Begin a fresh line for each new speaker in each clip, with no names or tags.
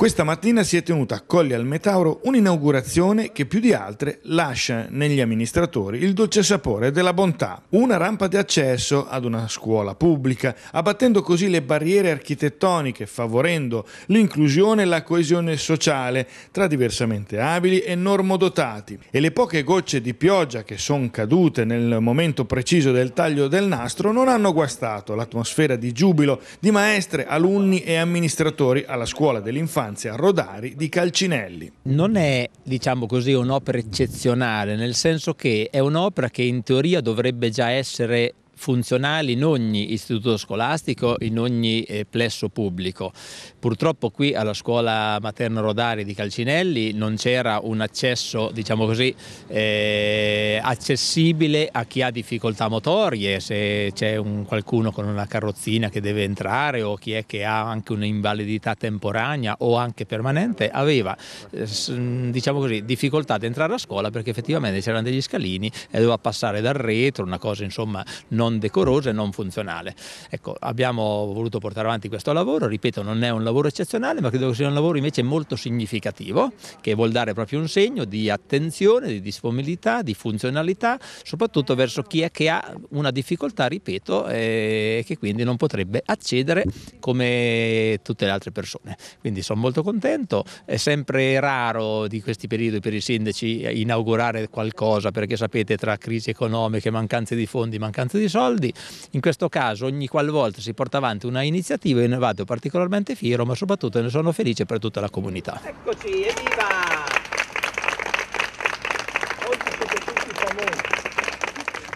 Questa mattina si è tenuta a Colli al Metauro un'inaugurazione che più di altre lascia negli amministratori il dolce sapore della bontà, una rampa di accesso ad una scuola pubblica, abbattendo così le barriere architettoniche, favorendo l'inclusione e la coesione sociale tra diversamente abili e normodotati. E le poche gocce di pioggia che sono cadute nel momento preciso del taglio del nastro non hanno guastato l'atmosfera di giubilo di maestre, alunni e amministratori alla scuola dell'infanzia Vencanzia, Rodari di Calcinelli. Non è, diciamo così, un'opera eccezionale, nel senso che è un'opera che in teoria
dovrebbe già essere funzionali in ogni istituto scolastico, in ogni eh, plesso pubblico. Purtroppo qui alla scuola materna Rodari di Calcinelli non c'era un accesso, diciamo così, eh, accessibile a chi ha difficoltà motorie, se c'è qualcuno con una carrozzina che deve entrare o chi è che ha anche un'invalidità temporanea o anche permanente, aveva eh, diciamo così, difficoltà ad entrare a scuola perché effettivamente c'erano degli scalini e doveva passare dal retro, una cosa insomma non non decoroso e non funzionale. Ecco, abbiamo voluto portare avanti questo lavoro, ripeto, non è un lavoro eccezionale, ma credo che sia un lavoro invece molto significativo, che vuol dare proprio un segno di attenzione, di disponibilità, di funzionalità, soprattutto verso chi è che ha una difficoltà, ripeto, e eh, che quindi non potrebbe accedere come tutte le altre persone. Quindi sono molto contento, è sempre raro di questi periodi per i sindaci inaugurare qualcosa perché sapete tra crisi economiche, mancanze di fondi, mancanze di soldi, in questo caso ogni qualvolta si porta avanti una iniziativa io ne vado particolarmente fiero ma soprattutto ne sono felice per tutta la comunità. Eccoci, evviva!
Oggi siete tutti famosi.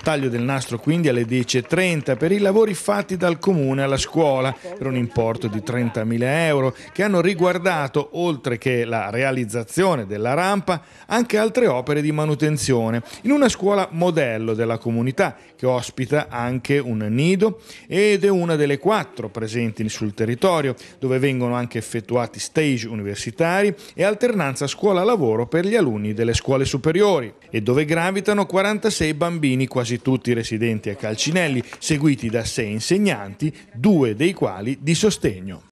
Taglio del nastro quindi alle 10.30 per i lavori fatti dal comune alla scuola per un importo di 30.000 euro che hanno riguardato, oltre che la realizzazione della rampa, anche altre opere di manutenzione in una scuola modello della comunità che ospita anche un nido ed è una delle quattro presenti sul territorio dove vengono anche effettuati stage universitari e alternanza scuola-lavoro per gli alunni delle scuole superiori e dove gravitano 46 bambini quasi quasi tutti residenti a Calcinelli, seguiti da sei insegnanti, due dei quali di sostegno.